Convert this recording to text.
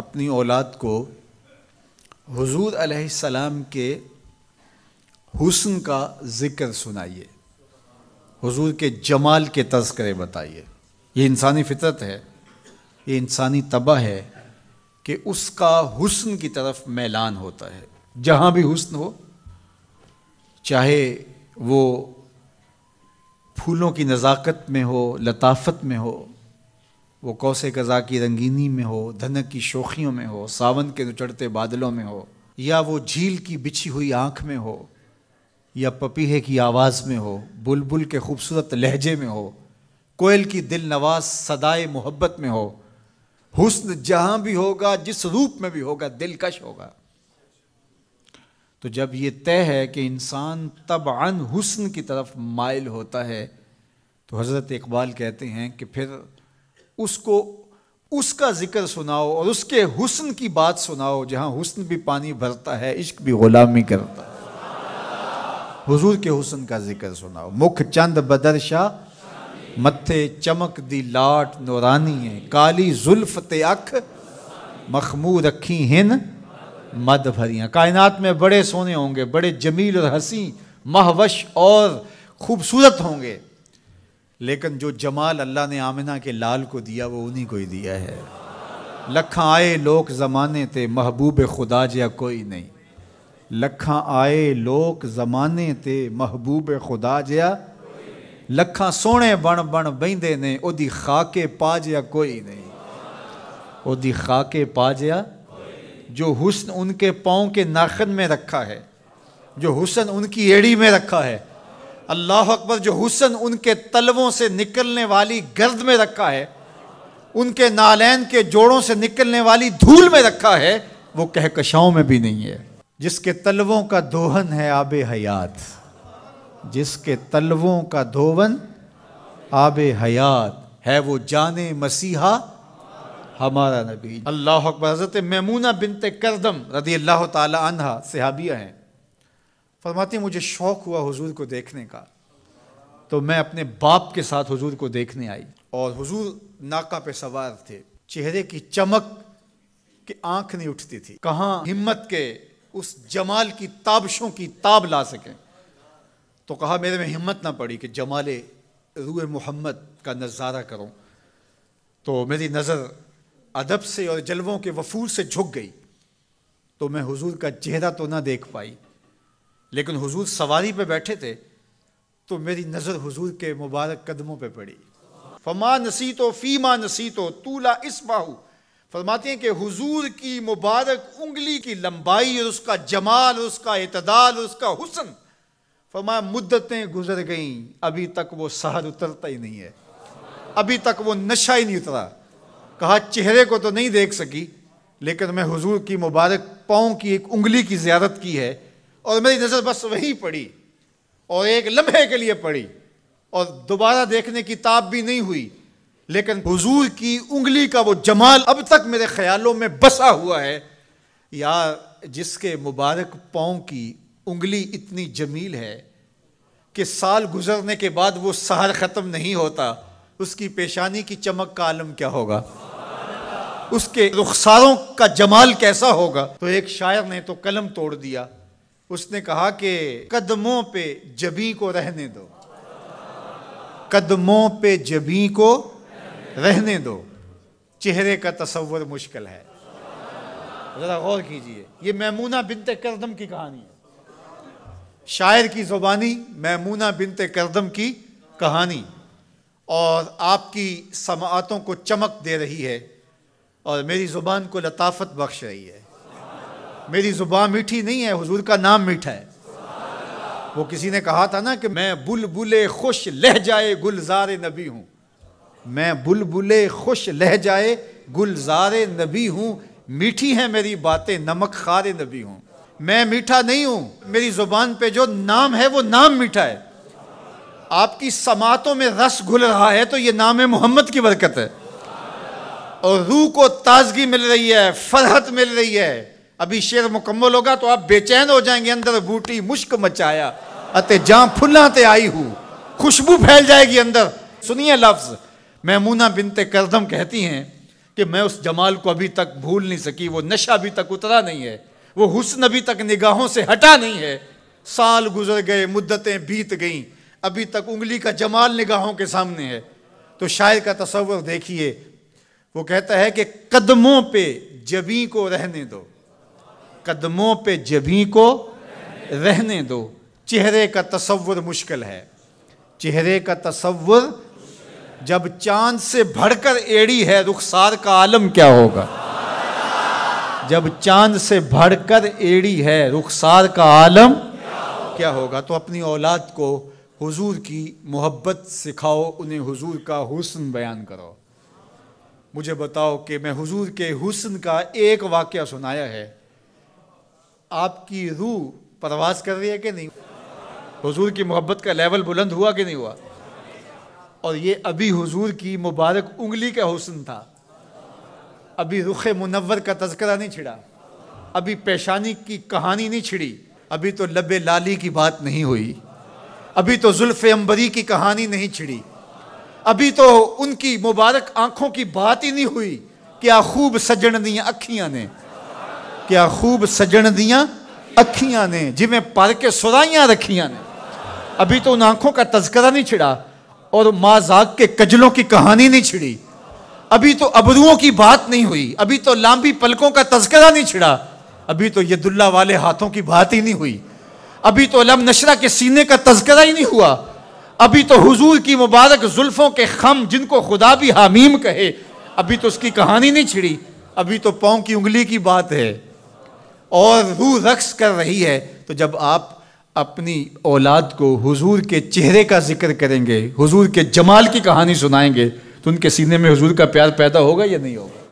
अपनी औलाद को हुजूर अलैहिस्सलाम के हुस्न का ज़िक्र सुनाइए हुजूर के जमाल के तस्करे बताइए ये इंसानी फितरत है ये इंसानी तबा है कि उसका हुस्न की तरफ मैलान होता है जहाँ भी हुस्न हो चाहे वो फूलों की नज़ाकत में हो लताफत में हो वो कौसे कज़ा की रंगीनी में हो धनक की शोखियों में हो सावन के चढ़ते बादलों में हो या वो झील की बिछी हुई आँख में हो या पपीहे की आवाज़ में हो बुलबुल के खूबसूरत लहजे में हो कोयल की दिल नवाज सदाए मोहब्बत में हो हुस्न जहाँ भी होगा जिस रूप में भी होगा दिलकश होगा तो जब ये तय है कि इंसान अन हुस्न की तरफ माइल होता है तो हज़रत इकबाल कहते हैं कि फिर उसको उसका जिक्र सुनाओ और उसके हुस्न की बात सुनाओ जहाँ हुस्न भी पानी भरता है इश्क भी गुलामी करता है हुजूर के हुस्न का जिक्र सुनाओ मुख चंद बदर शाह मथे चमक दी लाट नौरानी है काली जुल्फ ते अख मखमू रखी हिन मद भरियाँ कायनात में बड़े सोने होंगे बड़े जमील और हंसी महवश और खूबसूरत होंगे लेकिन जो जमाल अल्लाह ने आमिना के लाल को दिया वो उन्हीं को ही दिया है लखा आए लोक ज़माने ते महबूब खुदा जिया कोई नहीं लखा आए लोक ज़माने ते महबूब खुदा जिया लखा सोने बण बण बहते ने ओदी खाके पा जिया कोई नहीं ओदी खाके पा जिया जो हुस्न उनके पाँव के नाखन में रखा है जो हुसन उनकी एड़ी में रखा है अल्लाह अकबर जो हुसन उनके तलवों से निकलने वाली गर्द में रखा है उनके नालैन के जोड़ों से निकलने वाली धूल में रखा है वो कहकशाओं में भी नहीं है जिसके तलवों का दोहन है आब हयात जिसके तलवों का धोवन आब हयात है वो जाने मसीहा हमारा नबी अल्लाह अकबर हज़रत मैमूना बिनते करदम रदी अल्लाह तला हैं फरमाते मुझे शौक़ हुआ हुजूर को देखने का तो मैं अपने बाप के साथ हुजूर को देखने आई और हुजूर नाका पे सवार थे चेहरे की चमक की आंख नहीं उठती थी कहाँ हिम्मत के उस जमाल की ताबशों की ताब ला सकें तो कहा मेरे में हिम्मत ना पड़ी कि जमाल रूए मोहम्मद का नज़ारा करूं तो मेरी नज़र अदब से और जलवों के वफूर से झुक गई तो मैं हुजूर का चेहरा तो ना देख पाई लेकिन हुजूर सवारी पे बैठे थे तो मेरी नज़र हुजूर के मुबारक कदमों पे पड़ी फमा नसी तो फ़ीमा नसी तो तूला इस बाहू फरमाते हैं कि हुजूर की मुबारक उंगली की लंबाई और उसका जमाल उसका इतदाल उसका हुसन फरमा मुद्दतें गुजर गईं अभी तक वो सहर उतरता ही नहीं है अभी तक वो नशा ही नहीं उतरा कहा चेहरे को तो नहीं देख सकी लेकिन मैं हुजूर की मुबारक पाँव की एक उंगली की ज्यारत की है और मेरी नज़र बस वहीं पड़ी और एक लम्हे के लिए पड़ी और दोबारा देखने की ताब भी नहीं हुई लेकिन हुजूर की उंगली का वो जमाल अब तक मेरे ख्यालों में बसा हुआ है यार जिसके मुबारक पाँव की उंगली इतनी जमील है कि साल गुजरने के बाद वो सहर ख़त्म नहीं होता उसकी पेशानी की चमक का आलम क्या होगा उसके रुखसारों का जमाल कैसा होगा तो एक शायर ने तो कलम तोड़ दिया उसने कहा कि कदमों पे जबी को रहने दो कदमों पे जबी को रहने दो चेहरे का तस्वर मुश्किल है ज़रा गौर कीजिए ये मैमूना बिनते करदम की कहानी है शायर की ज़ुबानी मैमूना बिनते करदम की कहानी और आपकी समातों को चमक दे रही है और मेरी ज़ुबान को लताफत बख्श रही है मेरी जुबान मीठी नहीं है हुजूर का नाम मीठा है वो किसी ने कहा था ना कि मैं बुलबुले खुश लह जाए गुलजार नबी हूँ मैं बुलबुले खुश लह जाए गुलजार नबी हूँ मीठी हैं मेरी बातें नमक खार नबी हूँ मैं मीठा नहीं हूँ मेरी ज़ुबान पे जो नाम है वो नाम मीठा है आपकी समातों में रस घुल रहा है तो ये नाम है मोहम्मद की बरकत है और रूह को ताजगी मिल रही है फरहत मिल रही है अभी शेर मुकम्मल होगा तो आप बेचैन हो जाएंगे अंदर बूटी मुश्क मचाया अते जहां ते आई हूं खुशबू फैल जाएगी अंदर सुनिए लफ्ज मैमूना बिनते करदम कहती हैं कि मैं उस जमाल को अभी तक भूल नहीं सकी वो नशा अभी तक उतरा नहीं है वो हुस्न अभी तक निगाहों से हटा नहीं है साल गुजर गए मुद्दतें बीत गई अभी तक उंगली का जमाल निगाहों के सामने है तो शायर का तस्वर देखिए वो कहता है कि कदमों पे जबी को रहने दो कदमों पे जभी को रहने दो चेहरे का तस्वुर मुश्किल है चेहरे का तस्वुर जब चांद से भड़कर एड़ी है रुखसार का आलम क्या होगा जब चांद से भड़कर एड़ी है रुखसार का आलम क्या होगा तो अपनी औलाद को हुजूर की मोहब्बत सिखाओ उन्हें हुजूर का हुसन बयान करो मुझे बताओ कि मैं हुजूर के हुसन का एक वाक्य सुनाया है आपकी रूह परवास कर रही है कि नहीं हुजूर की मोहब्बत का लेवल बुलंद हुआ कि नहीं हुआ और ये अभी हुजूर की मुबारक उंगली का हुसन था अभी रुख मुनवर का तस्करा नहीं छिड़ा अभी पेशानी की कहानी नहीं छिड़ी अभी तो लब लाली की बात नहीं हुई अभी तो जुल्फ़ अंबरी की कहानी नहीं छिड़ी अभी तो उनकी मुबारक आंखों की बात ही नहीं हुई क्या खूब सजन दी अखियाँ ने क्या खूब सजन दियाँ अखियाँ ने जिमें पर के सुराइयाँ रखिया ने अभी तो उन आंखों का तस्करा नहीं छिड़ा और माजाक के कजलों की कहानी नहीं छिड़ी अभी तो अबरुओं की बात नहीं हुई अभी तो लांबी पलकों का तस्करा नहीं छिड़ा अभी तो यदुल्ला वाले हाथों की बात ही नहीं हुई अभी तो अलम नशरा के सीने का तस्करा ही नहीं हुआ अभी तो हुजूर की मुबारक जुल्फों के खम जिनको खुदा भी हामीम कहे अभी तो उसकी कहानी नहीं छिड़ी अभी तो पाँव की उंगली की बात है और रूह रक्स कर रही है तो जब आप अपनी औलाद को हुजूर के चेहरे का जिक्र करेंगे हुजूर के जमाल की कहानी सुनाएंगे तो उनके सीने में हुजूर का प्यार पैदा होगा या नहीं होगा